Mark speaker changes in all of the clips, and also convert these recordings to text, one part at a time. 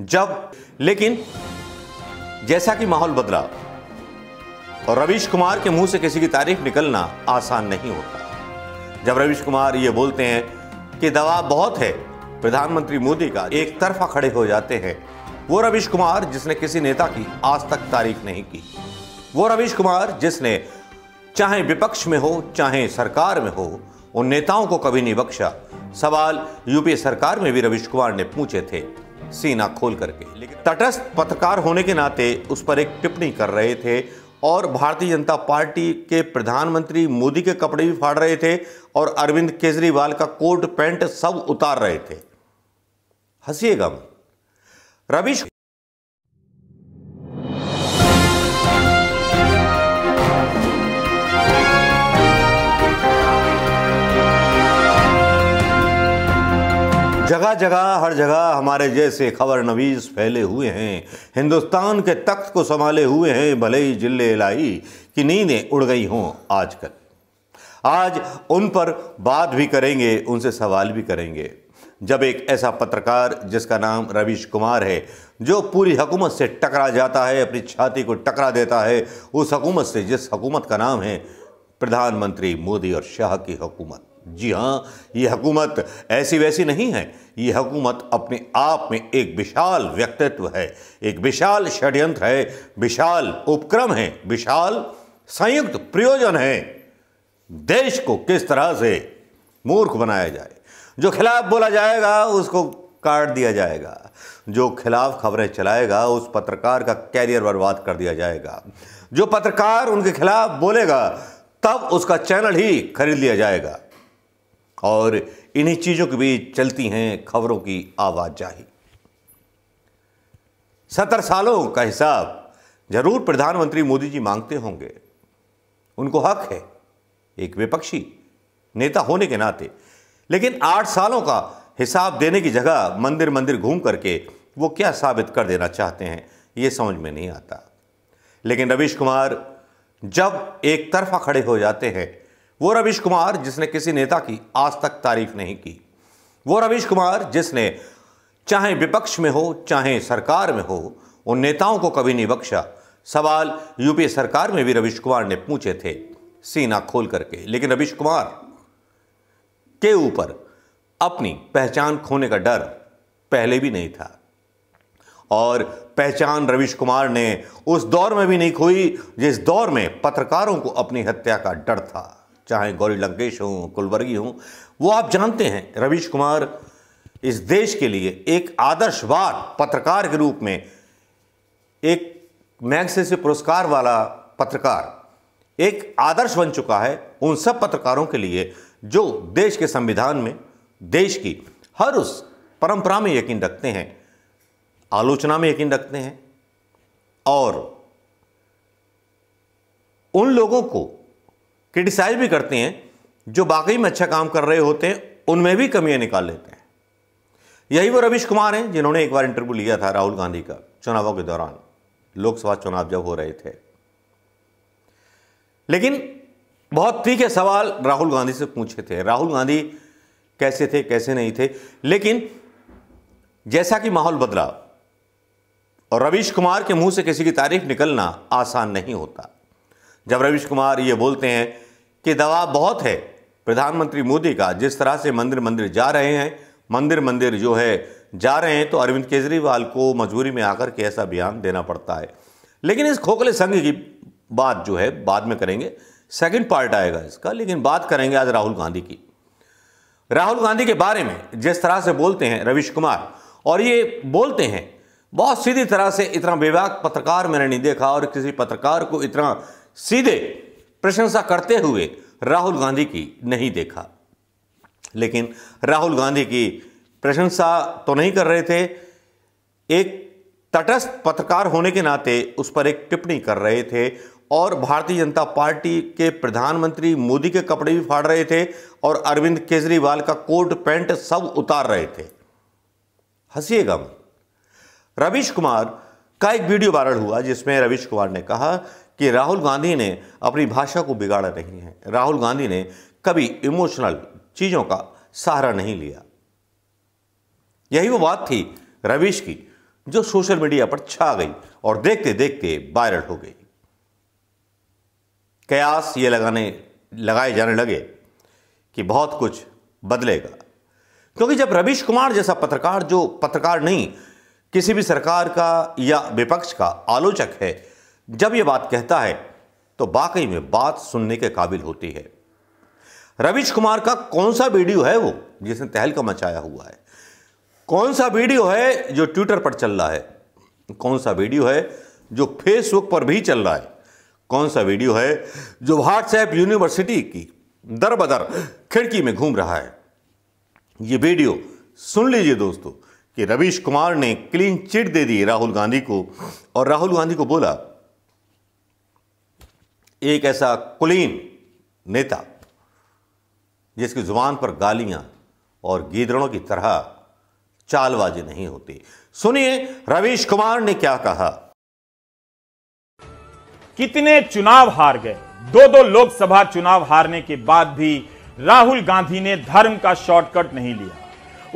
Speaker 1: जब लेकिन जैसा कि माहौल बदला और रवीश कुमार के मुंह से किसी की तारीफ निकलना आसान नहीं होता जब रवीश कुमार ये बोलते हैं कि दबाव बहुत है प्रधानमंत्री मोदी का एक तरफा खड़े हो जाते हैं वो रवीश कुमार जिसने किसी नेता की आज तक तारीफ नहीं की वो रवीश कुमार जिसने चाहे विपक्ष में हो चाहे सरकार में हो उन नेताओं को कभी नहीं बख्शा सवाल यूपीए सरकार में भी रवीश कुमार ने पूछे थे सीना खोल करके तटस्थ पत्रकार होने के नाते उस पर एक टिप्पणी कर रहे थे और भारतीय जनता पार्टी के प्रधानमंत्री मोदी के कपड़े भी फाड़ रहे थे और अरविंद केजरीवाल का कोट पैंट सब उतार रहे थे हंसिएगा मत रविश जगह जगह हर जगह हमारे जैसे खबर नवीस फैले हुए हैं हिंदुस्तान के तख्त को संभाले हुए हैं भले ही जिले लाई की नींदें उड़ गई हों आजकल आज उन पर बात भी करेंगे उनसे सवाल भी करेंगे जब एक ऐसा पत्रकार जिसका नाम रवीश कुमार है जो पूरी हुकूमत से टकरा जाता है अपनी छाती को टकरा देता है उस हकूमत से जिस हकूमत का नाम है प्रधानमंत्री मोदी और शाह की हकूमत जी हाँ ये हकूमत ऐसी वैसी नहीं है ये हकूमत अपने आप में एक विशाल व्यक्तित्व है एक विशाल षड्यंत्र है विशाल उपक्रम है विशाल संयुक्त प्रयोजन है देश को किस तरह से मूर्ख बनाया जाए जो खिलाफ बोला जाएगा उसको काट दिया जाएगा जो खिलाफ खबरें चलाएगा उस पत्रकार का कैरियर बर्बाद कर दिया जाएगा जो पत्रकार उनके खिलाफ बोलेगा तब उसका चैनल ही खरीद लिया जाएगा और इन्हीं चीज़ों के बीच चलती हैं खबरों की आवाजाही सत्तर सालों का हिसाब जरूर प्रधानमंत्री मोदी जी मांगते होंगे उनको हक है एक विपक्षी नेता होने के नाते लेकिन आठ सालों का हिसाब देने की जगह मंदिर मंदिर घूम करके वो क्या साबित कर देना चाहते हैं ये समझ में नहीं आता लेकिन रवीश कुमार जब एक तरफा खड़े हो जाते हैं वो रवीश कुमार जिसने किसी नेता की आज तक तारीफ नहीं की वो रवीश कुमार जिसने चाहे विपक्ष में हो चाहे सरकार में हो उन नेताओं को कभी नहीं बख्शा सवाल यूपी सरकार में भी रवीश कुमार ने पूछे थे सीना खोल करके लेकिन रवीश कुमार के ऊपर अपनी पहचान खोने का डर पहले भी नहीं था और पहचान रवीश कुमार ने उस दौर में भी नहीं खोई जिस दौर में पत्रकारों को अपनी हत्या का डर था चाहे गौरी लंकेश हों कुलबर्गी हों वो आप जानते हैं रवीश कुमार इस देश के लिए एक आदर्शवाद पत्रकार के रूप में एक मैगसे से पुरस्कार वाला पत्रकार एक आदर्श बन चुका है उन सब पत्रकारों के लिए जो देश के संविधान में देश की हर उस परंपरा में यकीन रखते हैं आलोचना में यकीन रखते हैं और उन लोगों को क्रिटिसाइज भी करते हैं जो बाकी में अच्छा काम कर रहे होते हैं उनमें भी कमियां निकाल लेते हैं यही वो रवीश कुमार हैं जिन्होंने एक बार इंटरव्यू लिया था राहुल गांधी का चुनावों के दौरान लोकसभा चुनाव जब हो रहे थे लेकिन बहुत तीखे सवाल राहुल गांधी से पूछे थे राहुल गांधी कैसे थे कैसे नहीं थे लेकिन जैसा कि माहौल बदला और रवीश कुमार के मुंह से किसी की तारीफ निकलना आसान नहीं होता जब रविश कुमार ये बोलते हैं कि दबाव बहुत है प्रधानमंत्री मोदी का जिस तरह से मंदिर मंदिर जा रहे हैं मंदिर मंदिर जो है जा रहे हैं तो अरविंद केजरीवाल को मजबूरी में आकर के ऐसा बयान देना पड़ता है लेकिन इस खोखले संघ की बात जो है बाद में करेंगे सेकंड पार्ट आएगा इसका लेकिन बात करेंगे आज राहुल गांधी की राहुल गांधी के बारे में जिस तरह से बोलते हैं रविश कुमार और ये बोलते हैं बहुत सीधी तरह से इतना विवाह पत्रकार मैंने नहीं देखा और किसी पत्रकार को इतना सीधे प्रशंसा करते हुए राहुल गांधी की नहीं देखा लेकिन राहुल गांधी की प्रशंसा तो नहीं कर रहे थे एक तटस्थ पत्रकार होने के नाते उस पर एक टिप्पणी कर रहे थे और भारतीय जनता पार्टी के प्रधानमंत्री मोदी के कपड़े भी फाड़ रहे थे और अरविंद केजरीवाल का कोट पैंट सब उतार रहे थे हंसीएगा रवीश कुमार का एक वीडियो वायरल हुआ जिसमें रवीश कुमार ने कहा कि राहुल गांधी ने अपनी भाषा को बिगाड़ा नहीं है राहुल गांधी ने कभी इमोशनल चीज़ों का सहारा नहीं लिया यही वो बात थी रवीश की जो सोशल मीडिया पर छा गई और देखते देखते वायरल हो गई कयास ये लगाने लगाए जाने लगे कि बहुत कुछ बदलेगा क्योंकि जब रवीश कुमार जैसा पत्रकार जो पत्रकार नहीं किसी भी सरकार का या विपक्ष का आलोचक है जब यह बात कहता है तो वाकई में बात सुनने के काबिल होती है रविश कुमार का कौन सा वीडियो है वो जिसने तहलका मचाया हुआ है कौन सा वीडियो है जो ट्विटर पर चल रहा है कौन सा वीडियो है जो फेसबुक पर भी चल रहा है कौन सा वीडियो है जो व्हाट्सएप यूनिवर्सिटी की दर बदर खिड़की में घूम रहा है ये वीडियो सुन लीजिए दोस्तों कि रवीश कुमार ने क्लीन चिट दे दी राहुल गांधी को और राहुल गांधी को बोला एक ऐसा कुलीन नेता जिसकी ज़ुबान पर गालियां और गीदड़ों की तरह चालबाजी नहीं होती सुनिए
Speaker 2: रवीश कुमार ने क्या कहा कितने चुनाव हार गए दो दो लोकसभा चुनाव हारने के बाद भी राहुल गांधी ने धर्म का शॉर्टकट नहीं लिया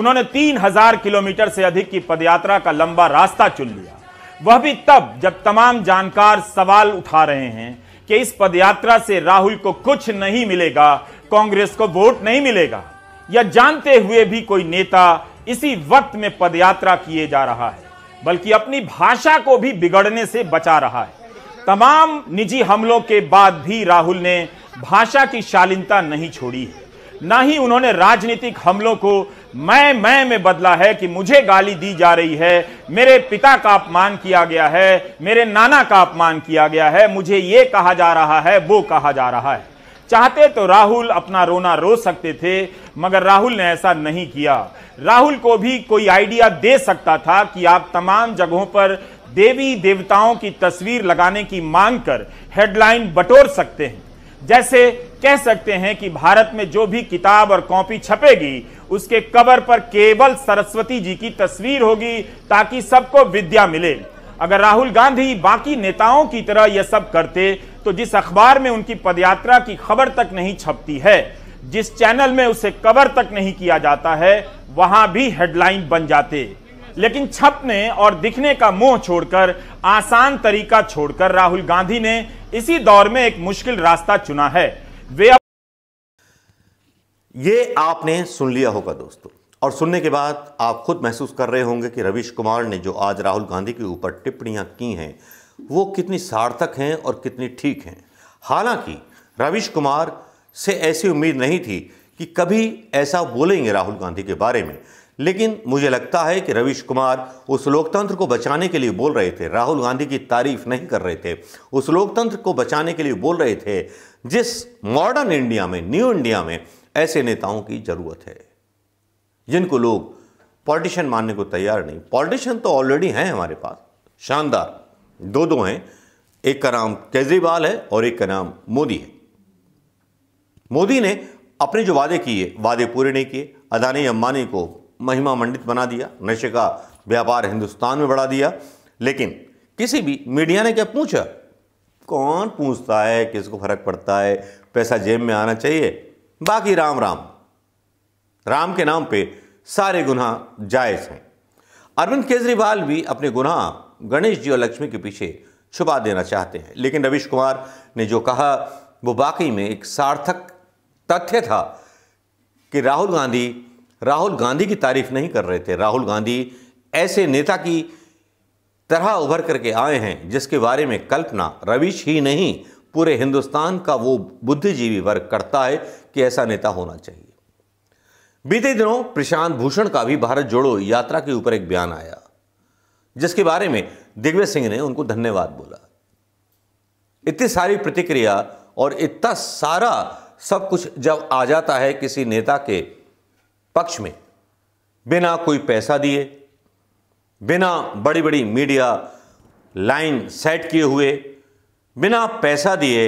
Speaker 2: उन्होंने 3000 किलोमीटर से अधिक की पदयात्रा का लंबा रास्ता चुन लिया वह भी तब जब तमाम जानकार सवाल उठा रहे हैं कि इस पदयात्रा से राहुल को कुछ नहीं मिलेगा कांग्रेस को वोट नहीं मिलेगा या जानते हुए भी कोई नेता इसी वक्त में पदयात्रा किए जा रहा है बल्कि अपनी भाषा को भी बिगड़ने से बचा रहा है तमाम निजी हमलों के बाद भी राहुल ने भाषा की शालीनता नहीं छोड़ी है ना ही उन्होंने राजनीतिक हमलों को मैं मैं में बदला है कि मुझे गाली दी जा रही है मेरे पिता का अपमान किया गया है मेरे नाना का अपमान किया गया है मुझे ये कहा जा रहा है वो कहा जा रहा है चाहते तो राहुल अपना रोना रो सकते थे मगर राहुल ने ऐसा नहीं किया राहुल को भी कोई आइडिया दे सकता था कि आप तमाम जगहों पर देवी देवताओं की तस्वीर लगाने की मांग कर हेडलाइन बटोर सकते हैं जैसे कह सकते हैं कि भारत में जो भी किताब और कॉपी छपेगी उसके कवर पर केवल सरस्वती जी की तस्वीर होगी ताकि सबको विद्या मिले अगर राहुल गांधी बाकी नेताओं की तरह यह सब करते तो जिस अखबार में उनकी पदयात्रा की खबर तक नहीं छपती है जिस चैनल में उसे कवर तक नहीं किया जाता है वहां भी हेडलाइन बन जाते लेकिन छपने और दिखने का मोह छोड़कर आसान तरीका छोड़कर राहुल गांधी ने इसी दौर में एक मुश्किल रास्ता चुना है वे ये
Speaker 1: आपने सुन लिया होगा दोस्तों और सुनने के बाद आप खुद महसूस कर रहे होंगे कि रविश कुमार ने जो आज राहुल गांधी के ऊपर टिप्पणियां की हैं वो कितनी सार्थक हैं और कितनी ठीक हैं हालांकि रविश कुमार से ऐसी उम्मीद नहीं थी कि कभी ऐसा बोलेंगे राहुल गांधी के बारे में लेकिन मुझे लगता है कि रविश कुमार उस लोकतंत्र को बचाने के लिए बोल रहे थे राहुल गांधी की तारीफ नहीं कर रहे थे उस लोकतंत्र को बचाने के लिए बोल रहे थे जिस मॉडर्न इंडिया में न्यू इंडिया में ऐसे नेताओं की ज़रूरत है जिनको लोग पॉलिटिशियन मानने को तैयार नहीं पॉलिटिशियन तो ऑलरेडी हैं हमारे पास शानदार दो दो हैं एक का नाम केजरीवाल है और एक का नाम मोदी है मोदी ने अपने जो वादे किए वादे पूरे नहीं किए अदानी अंबानी को महिमा मंडित बना दिया नशे का व्यापार हिंदुस्तान में बढ़ा दिया लेकिन किसी भी मीडिया ने क्या पूछा कौन पूछता है किसको फर्क पड़ता है पैसा जेब में आना चाहिए बाकी राम राम राम के नाम पे सारे गुनाह जायज़ हैं अरविंद केजरीवाल भी अपने गुनाह गणेश जी और लक्ष्मी के पीछे छुपा देना चाहते हैं लेकिन रवीश कुमार ने जो कहा वो बाकी में एक सार्थक तथ्य था कि राहुल गांधी राहुल गांधी की तारीफ नहीं कर रहे थे राहुल गांधी ऐसे नेता की तरह उभर करके आए हैं जिसके बारे में कल्पना रवीश ही नहीं पूरे हिंदुस्तान का वो बुद्धिजीवी वर्ग करता है कि ऐसा नेता होना चाहिए बीते दिनों प्रशांत भूषण का भी भारत जोड़ो यात्रा के ऊपर एक बयान आया जिसके बारे में दिग्विजय सिंह ने उनको धन्यवाद बोला इतनी सारी प्रतिक्रिया और इतना सारा सब कुछ जब आ जाता है किसी नेता के पक्ष में बिना कोई पैसा दिए बिना बड़ी बड़ी मीडिया लाइन सेट किए हुए बिना पैसा दिए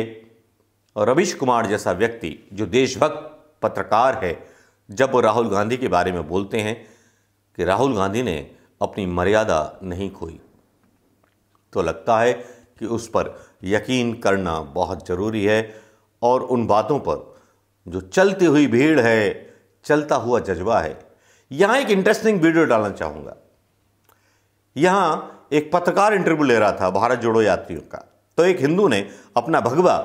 Speaker 1: और रविश कुमार जैसा व्यक्ति जो देशभक्त पत्रकार है जब वो राहुल गांधी के बारे में बोलते हैं कि राहुल गांधी ने अपनी मर्यादा नहीं खोई तो लगता है कि उस पर यकीन करना बहुत ज़रूरी है और उन बातों पर जो चलती हुई भीड़ है चलता हुआ जज्बा है यहाँ एक इंटरेस्टिंग वीडियो डालना चाहूँगा यहाँ एक पत्रकार इंटरव्यू ले रहा था भारत जोड़ो यात्रियों का तो एक हिंदू ने अपना भगवा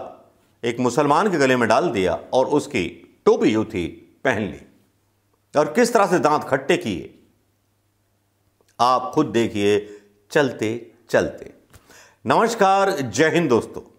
Speaker 1: एक मुसलमान के गले में डाल दिया और उसकी टोपी जो थी पहन ली और किस तरह से दांत खट्टे किए आप खुद देखिए चलते चलते नमस्कार जय हिंद दोस्तों